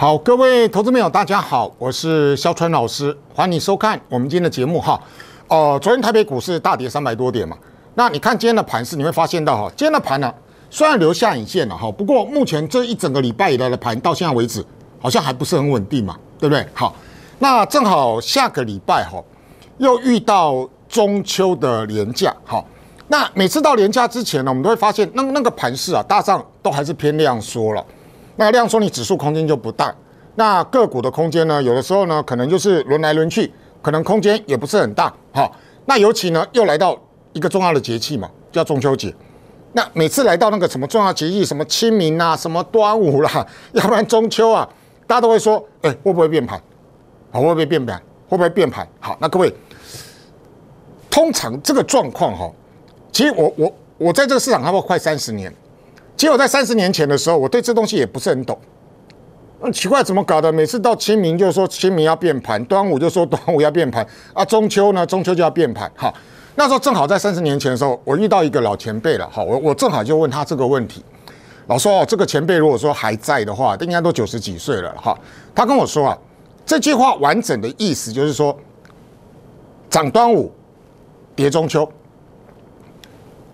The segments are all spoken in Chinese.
好，各位投资朋友，大家好，我是肖川老师，欢迎收看我们今天的节目哈。哦，昨天台北股市大跌三百多点嘛，那你看今天的盘市，你会发现到哈，今天的盘呢，虽然留下影线了哈，不过目前这一整个礼拜以来的盘，到现在为止，好像还不是很稳定嘛，对不对？好，那正好下个礼拜哈，又遇到中秋的连假，好，那每次到连假之前呢，我们都会发现，那那个盘市啊，大上都还是偏量缩了。那量说你指数空间就不大，那个股的空间呢？有的时候呢，可能就是轮来轮去，可能空间也不是很大。好，那尤其呢，又来到一个重要的节气嘛，叫中秋节。那每次来到那个什么重要节气，什么清明啊，什么端午啦，要不然中秋啊，大家都会说，哎，会不会变盘？好，会不会变盘？会不会变盘？好，那各位，通常这个状况哈，其实我我我在这个市场差不多快三十年。结果在三十年前的时候，我对这东西也不是很懂。那奇怪，怎么搞的？每次到清明就说清明要变盘，端午就说端午要变盘啊，中秋呢，中秋就要变盘。哈，那时候正好在三十年前的时候，我遇到一个老前辈了。哈，我我正好就问他这个问题。老说哦，这个前辈如果说还在的话，他应该都九十几岁了哈。他跟我说啊，这句话完整的意思就是说，长端午，叠中秋，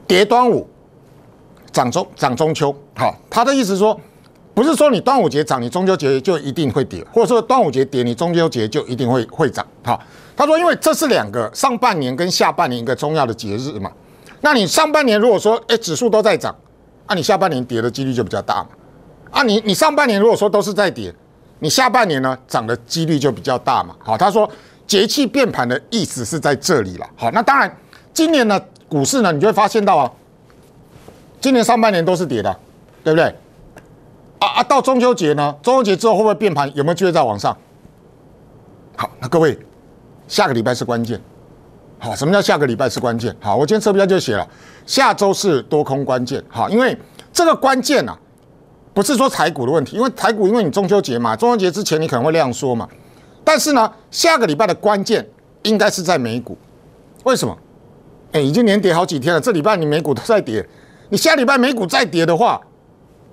叠端午。涨中涨中秋，好，他的意思说，不是说你端午节涨，你中秋节就一定会跌，或者说端午节跌，你中秋节就一定会会涨，好，他说，因为这是两个上半年跟下半年一个重要的节日嘛，那你上半年如果说哎指数都在涨，那你下半年跌的几率就比较大嘛，啊你你上半年如果说都是在跌，你下半年呢涨的几率就比较大嘛，好，他说节气变盘的意思是在这里了，好，那当然今年呢股市呢，你就会发现到啊。今年上半年都是跌的，对不对？啊啊，到中秋节呢？中秋节之后会不会变盘？有没有机会再往上？好，那各位，下个礼拜是关键。好，什么叫下个礼拜是关键？好，我今天车标就写了，下周是多空关键。好，因为这个关键啊，不是说台股的问题，因为台股因为你中秋节嘛，中秋节之前你可能会量样说嘛。但是呢，下个礼拜的关键应该是在美股。为什么？哎，已经连跌好几天了，这礼拜你美股都在跌。你下礼拜美股再跌的话，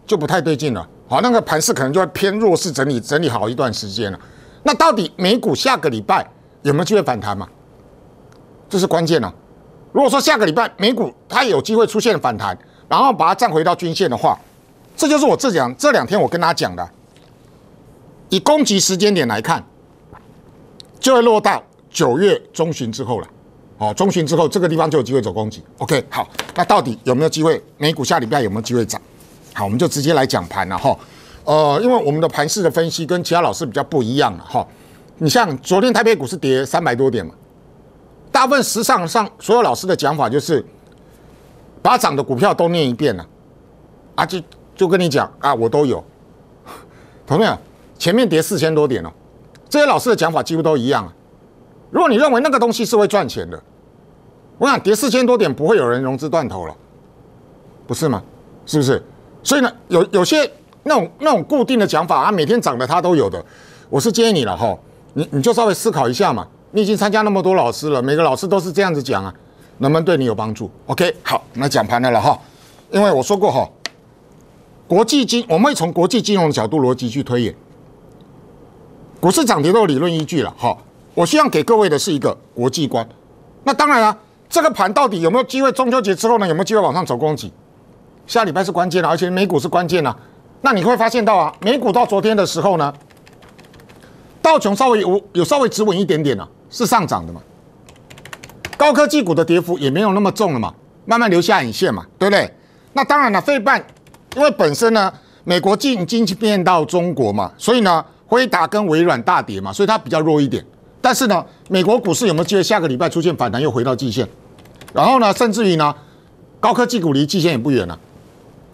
就不太对劲了。好，那个盘势可能就会偏弱势整理，整理好一段时间了。那到底美股下个礼拜有没有机会反弹嘛？这是关键了。如果说下个礼拜美股它有机会出现反弹，然后把它站回到均线的话，这就是我这讲这两天我跟大家讲的。以攻击时间点来看，就会落到九月中旬之后了。哦，中旬之后这个地方就有机会走攻击。OK，好，那到底有没有机会？美股下礼拜有没有机会涨？好，我们就直接来讲盘了哈。呃，因为我们的盘势的分析跟其他老师比较不一样了哈。你像昨天台北股市跌三百多点嘛，大部分时上上所有老师的讲法就是把涨的股票都念一遍了，啊就就跟你讲啊，我都有。同样，前面跌四千多点哦，这些老师的讲法几乎都一样。啊。如果你认为那个东西是会赚钱的。我想跌四千多点不会有人融资断头了，不是吗？是不是？所以呢，有有些那种那种固定的讲法啊，每天涨的他都有的。我是建议你了哈，你你就稍微思考一下嘛。你已经参加那么多老师了，每个老师都是这样子讲啊，能不能对你有帮助？OK，好，那讲盘的了哈。因为我说过哈，国际金我们会从国际金融的角度逻辑去推演股市涨跌都有理论依据了哈。我希望给各位的是一个国际观，那当然了。这个盘到底有没有机会？中秋节之后呢，有没有机会往上走？攻击下礼拜是关键了，而且美股是关键了。那你会发现到啊，美股到昨天的时候呢，道琼稍微有有稍微止稳一点点了，是上涨的嘛。高科技股的跌幅也没有那么重了嘛，慢慢留下影线嘛，对不对？那当然了，费半因为本身呢，美国进经济变到中国嘛，所以呢，辉达跟微软大跌嘛，所以它比较弱一点。但是呢，美国股市有没有机会下个礼拜出现反弹，又回到季线？然后呢，甚至于呢，高科技股离季线也不远了，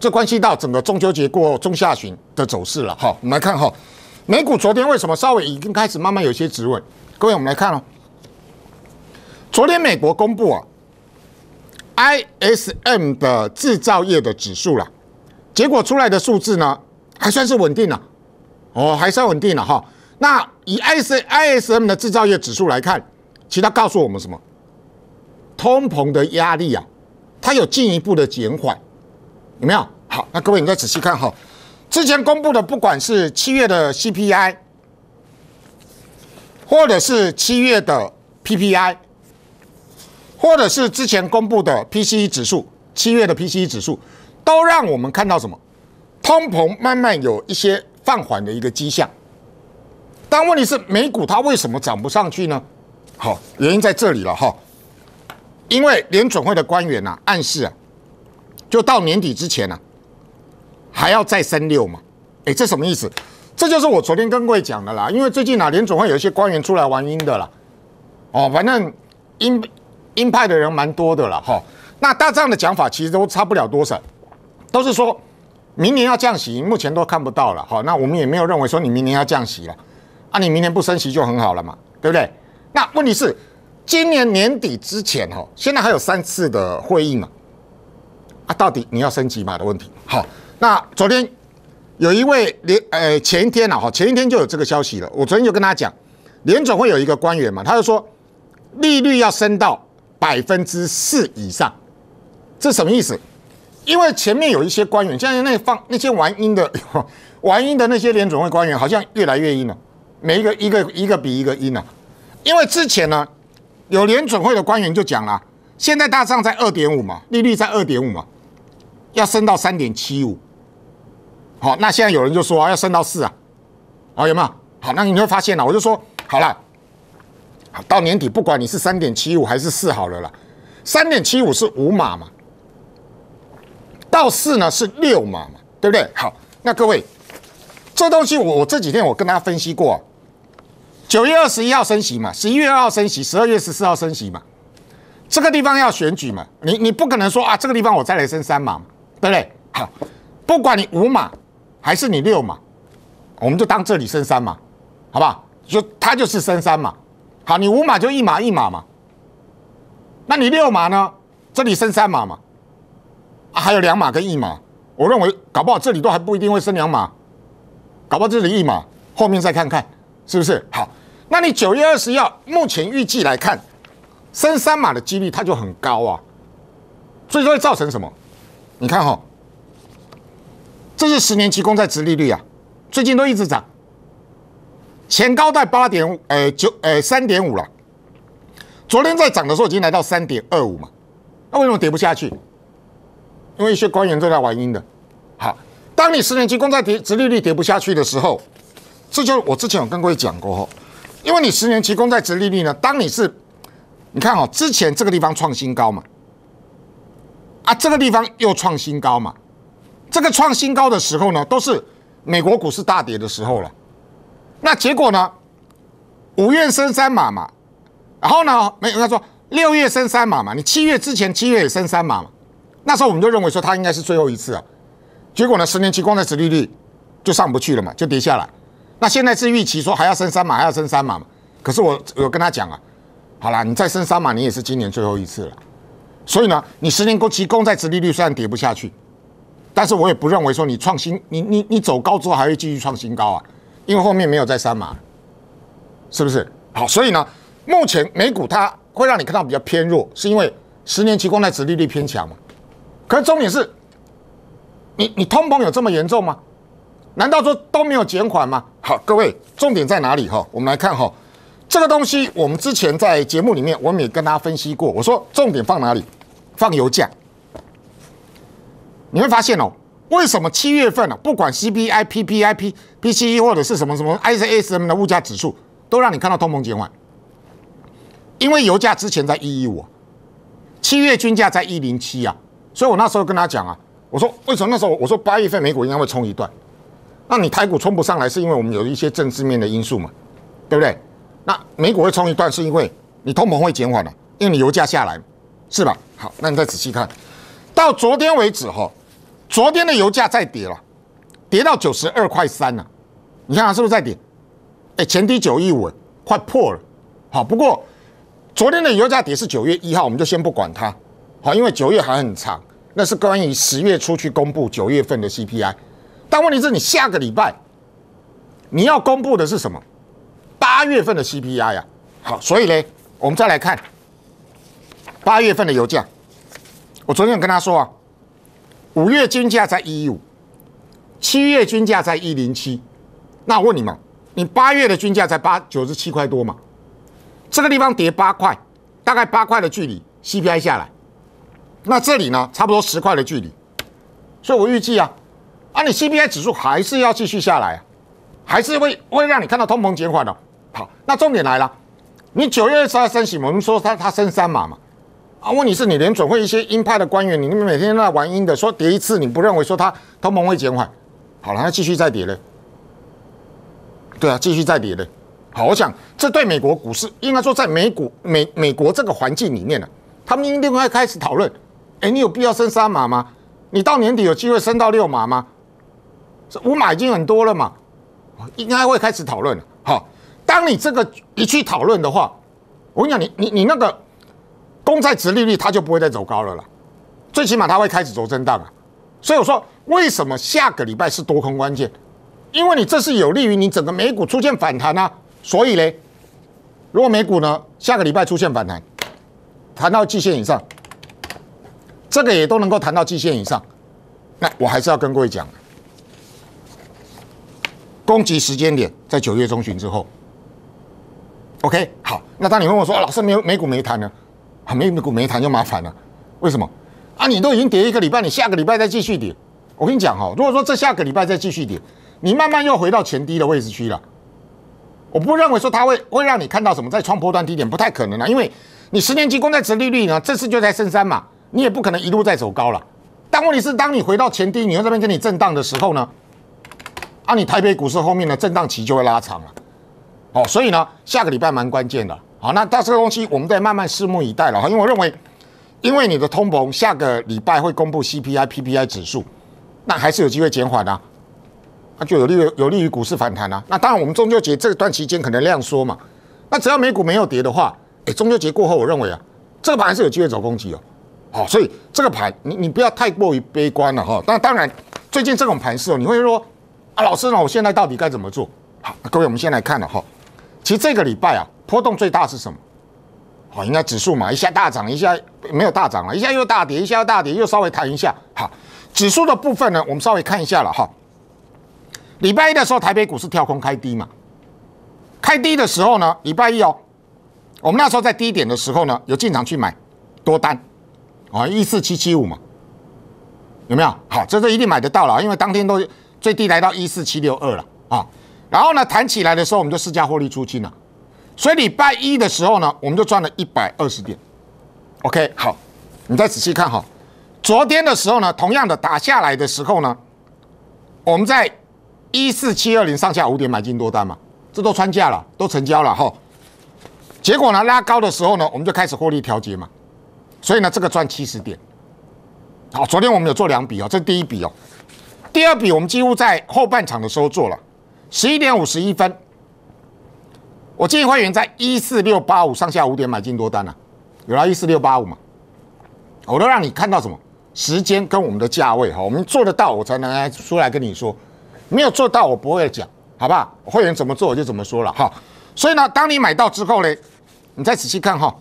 这关系到整个中秋节过后中下旬的走势了。好，我们来看哈，美股昨天为什么稍微已经开始慢慢有些止稳？各位，我们来看哦，昨天美国公布啊，ISM 的制造业的指数了，结果出来的数字呢，还算是稳定了，哦，还算稳定了哈。那以 ISISM 的制造业指数来看，其它告诉我们什么？通膨的压力啊，它有进一步的减缓，有没有？好，那各位你再仔细看哈，之前公布的不管是七月的 CPI，或者是七月的 PPI，或者是之前公布的 PCE 指数，七月的 PCE 指数都让我们看到什么？通膨慢慢有一些放缓的一个迹象，但问题是美股它为什么涨不上去呢？好，原因在这里了哈。因为联准会的官员呐暗示啊，就到年底之前呢，还要再升六嘛？哎，这什么意思？这就是我昨天跟各位讲的啦。因为最近啊，联总会有一些官员出来玩阴的啦，哦，反正阴阴派的人蛮多的啦，哈。那大这样的讲法其实都差不了多少，都是说明年要降息，目前都看不到了，哈。那我们也没有认为说你明年要降息了，啊，你明年不升息就很好了嘛，对不对？那问题是？今年年底之前，哈，现在还有三次的会议嘛，啊，到底你要升级嘛的问题？好，那昨天有一位联，呃，前一天呢，哈，前一天就有这个消息了。我昨天就跟他讲，联总会有一个官员嘛，他就说利率要升到百分之四以上，这什么意思？因为前面有一些官员，像那放那些玩音的，玩音的那些联总会官员，好像越来越阴了，每一个一个一个比一个阴啊，因为之前呢。有联准会的官员就讲了，现在大上在二点五嘛，利率在二点五嘛，要升到三点七五，好，那现在有人就说啊，要升到四啊，好有没有？好，那你会发现了，我就说好了，到年底不管你是三点七五还是四好了啦，三点七五是五码嘛，到四呢是六码嘛，对不对？好，那各位，这东西我我这几天我跟大家分析过。九月二十一号升席嘛，十一月二号升席，十二月十四号升席嘛，这个地方要选举嘛，你你不可能说啊，这个地方我再来升三码，对不对？好，不管你五码还是你六码，我们就当这里升三码，好不好？就它就是升三嘛。好，你五码就一码一码嘛，那你六码呢？这里升三码嘛，啊，还有两码跟一码，我认为搞不好这里都还不一定会升两码，搞不好这里一码，后面再看看是不是好。那你九月二十号目前预计来看，升三码的几率它就很高啊，所以说会造成什么？你看哈，这是十年期公债殖利率啊，最近都一直涨，前高在八点呃九呃三点五了，昨天在涨的时候已经来到三点二五嘛，那为什么跌不下去？因为一些官员都在玩阴的，好，当你十年期公债跌殖利率跌不下去的时候，这就我之前有跟各位讲过哈。因为你十年期公债值利率呢，当你是，你看哦，之前这个地方创新高嘛，啊，这个地方又创新高嘛，这个创新高的时候呢，都是美国股市大跌的时候了，那结果呢，五月升三码嘛，然后呢，没有，他说六月升三码嘛，你七月之前七月也升三码嘛，那时候我们就认为说它应该是最后一次啊，结果呢，十年期公债值利率就上不去了嘛，就跌下来。那现在是预期说还要升三码，还要升三码嘛？可是我我跟他讲啊，好了，你再升三码，你也是今年最后一次了。所以呢，你十年期公债殖利率虽然跌不下去，但是我也不认为说你创新，你你你走高之后还会继续创新高啊，因为后面没有再三码，是不是？好，所以呢，目前美股它会让你看到比较偏弱，是因为十年期公债殖利率偏强嘛？可是重点是你你通膨有这么严重吗？难道说都没有减缓吗？好，各位，重点在哪里哈？我们来看哈，这个东西我们之前在节目里面我们也跟大家分析过，我说重点放哪里？放油价。你会发现哦，为什么七月份呢？不管 CPI、PPI、P、PCE 或者是什么什么 ISM 的物价指数，都让你看到通膨减缓，因为油价之前在一一五七月均价在一零七啊，所以我那时候跟他讲啊，我说为什么那时候我说八月份美股应该会冲一段。那你台股冲不上来，是因为我们有一些政治面的因素嘛，对不对？那美股会冲一段，是因为你通膨会减缓了，因为你油价下来，是吧？好，那你再仔细看，到昨天为止哈，昨天的油价再跌了，跌到九十二块三了，你看它是不是在跌？哎，前低九一五，快破了。好，不过昨天的油价跌是九月一号，我们就先不管它，好，因为九月还很长，那是关于十月初去公布九月份的 CPI。但问题是，你下个礼拜你要公布的是什么？八月份的 CPI 呀。好，所以呢，我们再来看八月份的油价。我昨天有跟他说啊，五月均价在一一五，七月均价在一零七。那我问你们，你八月的均价在八九十七块多嘛？这个地方跌八块，大概八块的距离 CPI 下来。那这里呢，差不多十块的距离。所以我预计啊。那你 CPI 指数还是要继续下来啊，还是会会让你看到通膨减缓的。好，那重点来了，你九月二十二升息，我们说它它升三码嘛，啊，问题是你联准会一些鹰派的官员，你们每天都在玩鹰的，说跌一次你不认为说它通膨会减缓？好了，那继续再跌嘞。对啊，继续再跌嘞。好，我想这对美国股市应该说在美股美美国这个环境里面呢，他们一定会开始讨论，哎，你有必要升三码吗？你到年底有机会升到六码吗？五码已经很多了嘛，应该会开始讨论。好，当你这个一去讨论的话，我跟你讲，你你你那个公债值利率，它就不会再走高了啦。最起码它会开始走震荡啊。所以我说，为什么下个礼拜是多空关键？因为你这是有利于你整个美股出现反弹啊。所以嘞，如果美股呢下个礼拜出现反弹，谈到季线以上，这个也都能够谈到季线以上。那我还是要跟各位讲。攻击时间点在九月中旬之后。OK，好，那当你问我说：“啊，老师，美美股没谈呢，啊，美美股没谈就麻烦了。”为什么？啊，你都已经跌一个礼拜，你下个礼拜再继续跌，我跟你讲哈，如果说这下个礼拜再继续跌，你慢慢又回到前低的位置去了。我不认为说它会会让你看到什么在创破断低点不太可能了，因为你十年期公债殖利率呢这次就在升三嘛，你也不可能一路在走高了。但问题是，当你回到前低，你又这边跟你震荡的时候呢？那你台北股市后面的震荡期就会拉长了，哦，所以呢，下个礼拜蛮关键的，好，那到这个东西，我们再慢慢拭目以待了哈，因为我认为，因为你的通膨下个礼拜会公布 CPI、PPI 指数，那还是有机会减缓的，那就有利有利于股市反弹啊，那当然我们中秋节这段期间可能量缩嘛，那只要美股没有跌的话，哎，中秋节过后，我认为啊，这个盘还是有机会走攻击哦，好，所以这个盘你你不要太过于悲观了哈，那当然最近这种盘势哦，你会说。啊，老师呢？我现在到底该怎么做？好，各位，我们先来看了哈。其实这个礼拜啊，波动最大是什么？好，应该指数嘛，一下大涨，一下没有大涨了，一下又大跌，一下又大跌，又稍微弹一下。好，指数的部分呢，我们稍微看一下了哈。礼拜一的时候，台北股市跳空开低嘛？开低的时候呢，礼拜一哦，我们那时候在低点的时候呢，有进场去买多单啊，一四七七五嘛，有没有？好，这这一定买得到了，因为当天都。最低来到一四七六二了啊，然后呢，弹起来的时候我们就试价获利出金了，所以礼拜一的时候呢，我们就赚了一百二十点。OK，好，你再仔细看哈，昨天的时候呢，同样的打下来的时候呢，我们在一四七二零上下五点买进多单嘛，这都穿价了，都成交了哈。结果呢，拉高的时候呢，我们就开始获利调节嘛，所以呢，这个赚七十点。好，昨天我们有做两笔哦，这是第一笔哦。第二笔我们几乎在后半场的时候做了，十一点五十一分，我建议会员在一四六八五上下五点买进多单啊，有啦一四六八五嘛，我都让你看到什么时间跟我们的价位哈，我们做得到我才能出来跟你说，没有做到我不会讲，好不好？会员怎么做我就怎么说了哈，所以呢，当你买到之后呢，你再仔细看哈，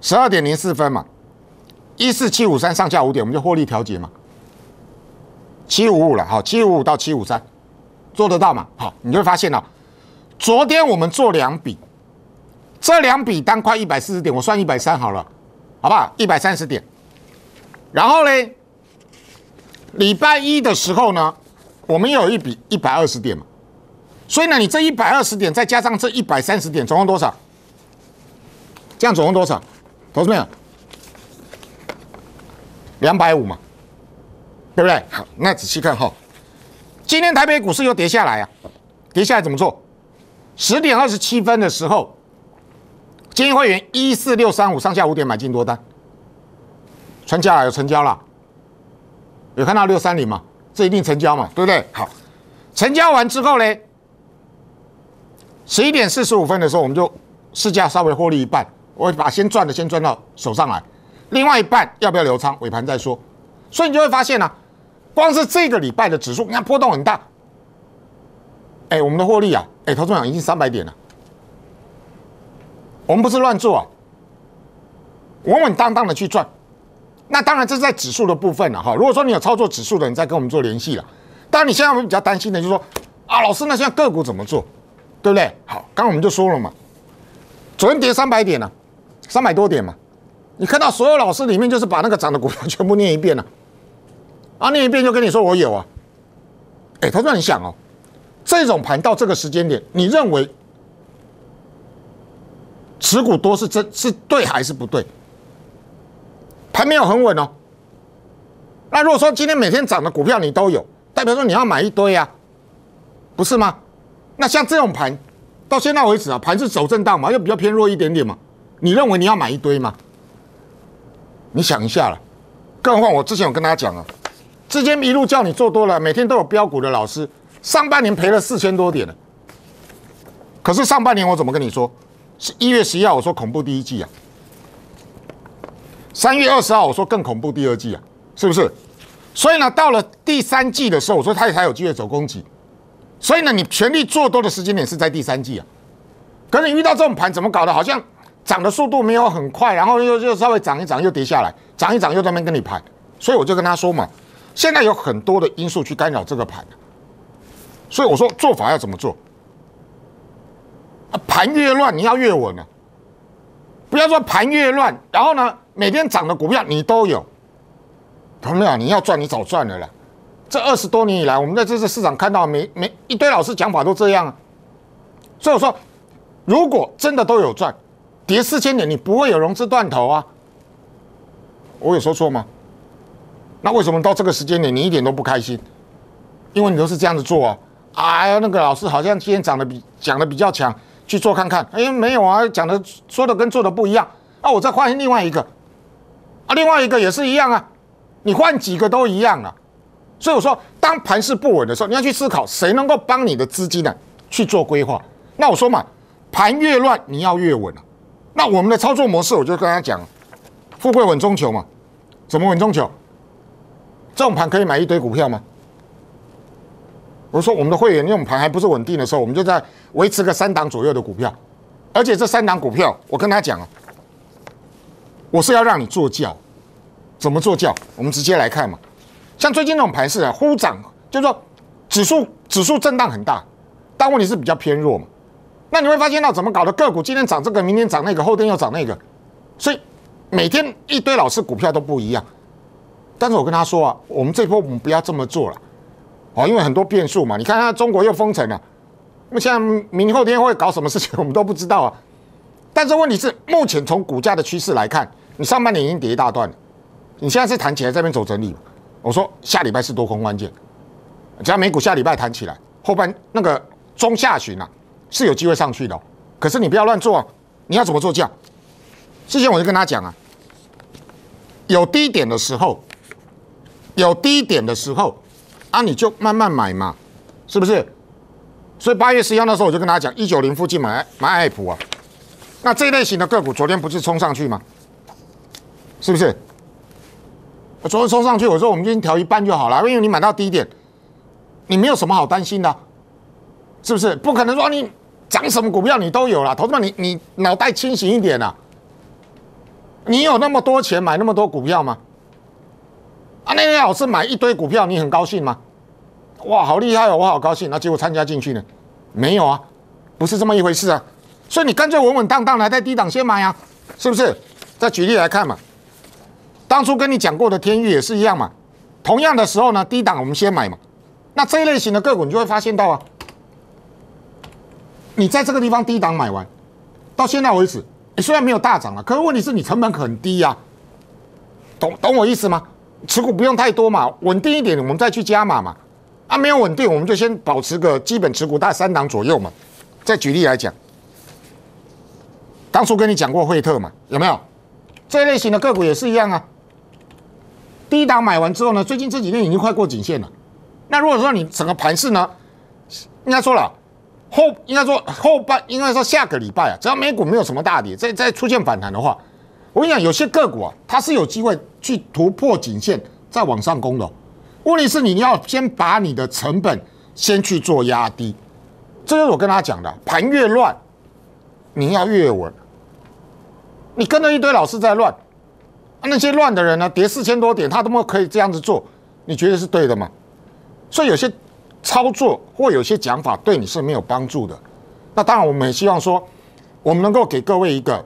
十二点零四分嘛，一四七五三上下五点我们就获利调节嘛。七五五了，好，七五五到七五三，做得到吗？好，你就会发现哦，昨天我们做两笔，这两笔单快一百四十点，我算一百三好了，好不好？一百三十点，然后呢，礼拜一的时候呢，我们又有一笔一百二十点嘛，所以呢，你这一百二十点再加上这一百三十点，总共多少？这样总共多少？同志们，两百五嘛。对不对？好，那仔细看哈，今天台北股市又跌下来啊，跌下来怎么做？十点二十七分的时候，金英会员一四六三五上下五点买进多单，成交了，有成交了，有看到六三零嘛？这一定成交嘛，对不对？好，成交完之后呢，十一点四十五分的时候，我们就市价稍微获利一半，我把先赚的先赚到手上来，另外一半要不要留仓？尾盘再说。所以你就会发现呢。光是这个礼拜的指数，你看波动很大，哎，我们的获利啊，哎，头中奖已经三百点了，我们不是乱做，啊，稳稳当当的去赚，那当然这是在指数的部分了哈。如果说你有操作指数的，你再跟我们做联系了。当然，你现在我们比较担心的就是说，啊，老师，那现在个股怎么做，对不对？好，刚我们就说了嘛，昨天跌三百点了，三百多点嘛，你看到所有老师里面就是把那个涨的股票全部念一遍了。啊，另一边就跟你说我有啊，哎，他资你想哦。这种盘到这个时间点，你认为持股多是真是对还是不对？盘没有很稳哦。那如果说今天每天涨的股票你都有，代表说你要买一堆呀，不是吗？那像这种盘，到现在为止啊，盘是走震荡嘛，又比较偏弱一点点嘛，你认为你要买一堆吗？你想一下了。更何况我之前有跟大家讲了。之间一路叫你做多了，每天都有标股的老师，上半年赔了四千多点了，可是上半年我怎么跟你说？是一月十一号我说恐怖第一季啊，三月二十号我说更恐怖第二季啊，是不是？所以呢，到了第三季的时候，我说它才有机会走供给。所以呢，你全力做多的时间点是在第三季啊。可是遇到这种盘怎么搞的？好像涨的速度没有很快，然后又又稍微涨一涨又跌下来，涨一涨又专门跟你盘。所以我就跟他说嘛。现在有很多的因素去干扰这个盘，所以我说做法要怎么做？啊，盘越乱你要越稳啊！不要说盘越乱，然后呢每天涨的股票你都有，朋友你要赚你早赚了啦。这二十多年以来，我们在这次市场看到，每每一堆老师讲法都这样啊。所以我说，如果真的都有赚，跌四千点，你不会有融资断头啊。我有说错吗？那为什么到这个时间点你一点都不开心？因为你都是这样子做啊！哎呀，那个老师好像今天讲的比讲的比较强，去做看看。哎没有啊，讲的说的跟做的不一样。啊，我再换另外一个。啊，另外一个也是一样啊。你换几个都一样啊。所以我说，当盘势不稳的时候，你要去思考谁能够帮你的资金呢去做规划。那我说嘛，盘越乱，你要越稳那我们的操作模式，我就跟他讲，富贵稳中求嘛。怎么稳中求？这种盘可以买一堆股票吗？我说我们的会员用盘还不是稳定的时候，我们就在维持个三档左右的股票，而且这三档股票，我跟他讲啊，我是要让你做轿，怎么做轿？我们直接来看嘛，像最近这种盘是啊，忽涨，就是说指数指数震荡很大，但问题是比较偏弱嘛。那你会发现到怎么搞的个股，今天涨这个，明天涨那个，后天又涨那个，所以每天一堆老式股票都不一样。但是我跟他说啊，我们这波我们不要这么做了，哦，因为很多变数嘛。你看，他中国又封城了，那么现在明后天会搞什么事情，我们都不知道啊。但是问题是，目前从股价的趋势来看，你上半年已经跌一大段了，你现在是弹起来这边走整理。我说下礼拜是多空关键，只要美股下礼拜弹起来，后半那个中下旬啊是有机会上去的。可是你不要乱做啊，你要怎么做价？之前我就跟他讲啊，有低点的时候。有低点的时候，啊，你就慢慢买嘛，是不是？所以八月十一号那时候我就跟大家讲，一九零附近买买爱普啊。那这类型的个股昨天不是冲上去吗？是不是？我昨天冲上去，我说我们今天调一半就好了。因为你买到低点，你没有什么好担心的，是不是？不可能说你涨什么股票你都有了。同志们，你你脑袋清醒一点啊！你有那么多钱买那么多股票吗？啊，那天老师买一堆股票，你很高兴吗？哇，好厉害哦，我好高兴。那结果参加进去呢？没有啊，不是这么一回事啊。所以你干脆稳稳当当来在低档先买啊，是不是？再举例来看嘛，当初跟你讲过的天域也是一样嘛。同样的时候呢，低档我们先买嘛。那这一类型的个股，你就会发现到啊，你在这个地方低档买完，到现在为止，你虽然没有大涨了，可是问题是你成本很低呀，懂懂我意思吗？持股不用太多嘛，稳定一点，我们再去加码嘛。啊，没有稳定，我们就先保持个基本持股大概三档左右嘛。再举例来讲，当初跟你讲过惠特嘛，有没有？这类型的个股也是一样啊。第一档买完之后呢，最近这几天已经快过颈线了。那如果说你整个盘势呢，应该说了，后应该说后半应该说下个礼拜啊，只要美股没有什么大跌，再再出现反弹的话。我跟你讲，有些个股啊，它是有机会去突破颈线再往上攻的。问题是，你要先把你的成本先去做压低。这就是我跟他讲的，盘越乱，你要越稳。你跟着一堆老师在乱，啊，那些乱的人呢，跌四千多点，他怎么可以这样子做？你觉得是对的吗？所以有些操作或有些讲法对你是没有帮助的。那当然，我们也希望说，我们能够给各位一个。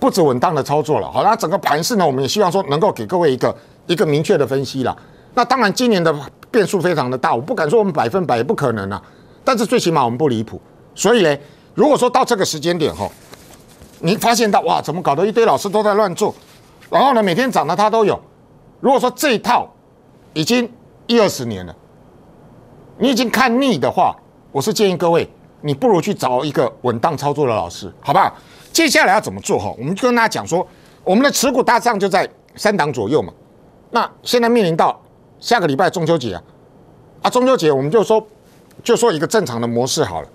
不止稳当的操作了，好，那整个盘势呢？我们也希望说能够给各位一个一个明确的分析了。那当然，今年的变数非常的大，我不敢说我们百分百不可能啊。但是最起码我们不离谱。所以呢，如果说到这个时间点哈，你发现到哇，怎么搞得一堆老师都在乱做，然后呢，每天涨的他都有。如果说这一套已经一二十年了，你已经看腻的话，我是建议各位，你不如去找一个稳当操作的老师，好不好？接下来要怎么做哈？我们就跟大家讲说，我们的持股大致上就在三档左右嘛。那现在面临到下个礼拜中秋节啊，啊中秋节我们就说，就说一个正常的模式好了，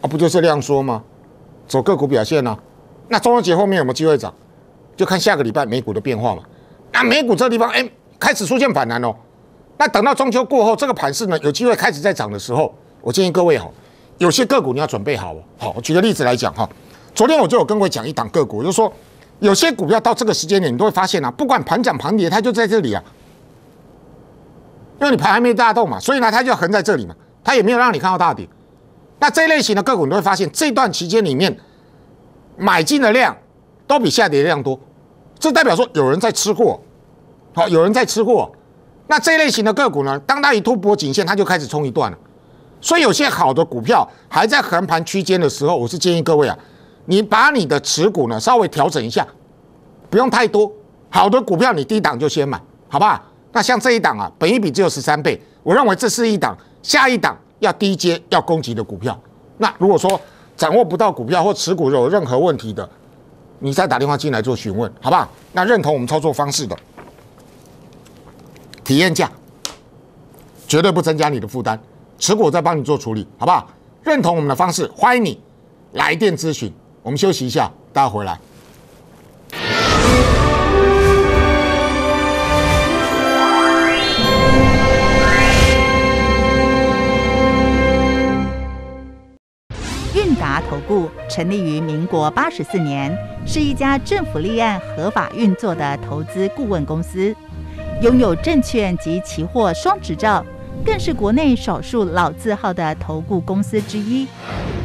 啊不就是这样说吗？走个股表现呢？那中秋节后面有没有机会涨？就看下个礼拜美股的变化嘛。那美股这地方哎开始出现反弹哦。那等到中秋过后，这个盘势呢有机会开始在涨的时候，我建议各位哈，有些个股你要准备好。哦。好，我举个例子来讲哈。昨天我就有跟我讲一档个股，就说有些股票到这个时间点，你都会发现啊，不管盘涨盘跌，它就在这里啊，因为你盘还没大动嘛，所以呢，它就横在这里嘛，它也没有让你看到大底。那这类型的个股，你都会发现，这段期间里面买进的量都比下跌量多，这代表说有人在吃货，好，有人在吃货。那这类型的个股呢，当它一突破颈线，它就开始冲一段了。所以有些好的股票还在横盘区间的时候，我是建议各位啊。你把你的持股呢稍微调整一下，不用太多，好的股票你低档就先买，好不好？那像这一档啊，本一比只有十三倍，我认为这是一档，下一档要低阶要攻击的股票。那如果说掌握不到股票或持股有任何问题的，你再打电话进来做询问，好不好？那认同我们操作方式的，体验价绝对不增加你的负担，持股再帮你做处理，好不好？认同我们的方式，欢迎你来电咨询。我们休息一下，大家回来。韵达投顾成立于民国八十四年，是一家政府立案、合法运作的投资顾问公司，拥有证券及期货双执照，更是国内少数老字号的投顾公司之一。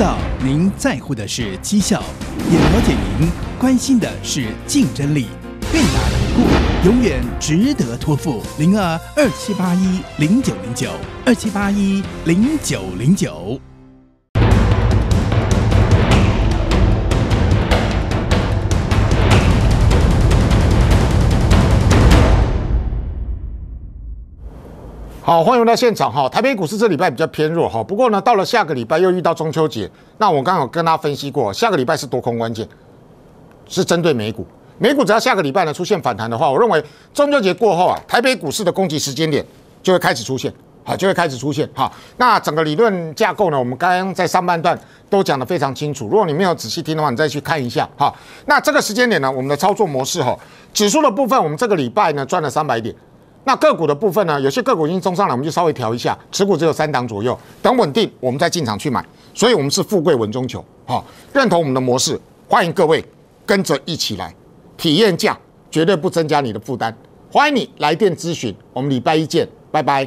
知道您在乎的是绩效，也了解您关心的是竞争力。倍达控股永远值得托付。零二二七八一零九零九二七八一零九零九。好，欢迎到现场哈。台北股市这礼拜比较偏弱哈，不过呢，到了下个礼拜又遇到中秋节，那我刚好跟大家分析过，下个礼拜是多空关键，是针对美股。美股只要下个礼拜呢出现反弹的话，我认为中秋节过后啊，台北股市的攻击时间点就会开始出现，好，就会开始出现哈。那整个理论架构呢，我们刚刚在上半段都讲得非常清楚。如果你没有仔细听的话，你再去看一下哈。那这个时间点呢，我们的操作模式哈，指数的部分，我们这个礼拜呢赚了三百点。那个股的部分呢？有些个股已经中上了，我们就稍微调一下，持股只有三档左右，等稳定我们再进场去买。所以，我们是富贵稳中求，好，认同我们的模式，欢迎各位跟着一起来，体验价绝对不增加你的负担，欢迎你来电咨询，我们礼拜一见，拜拜。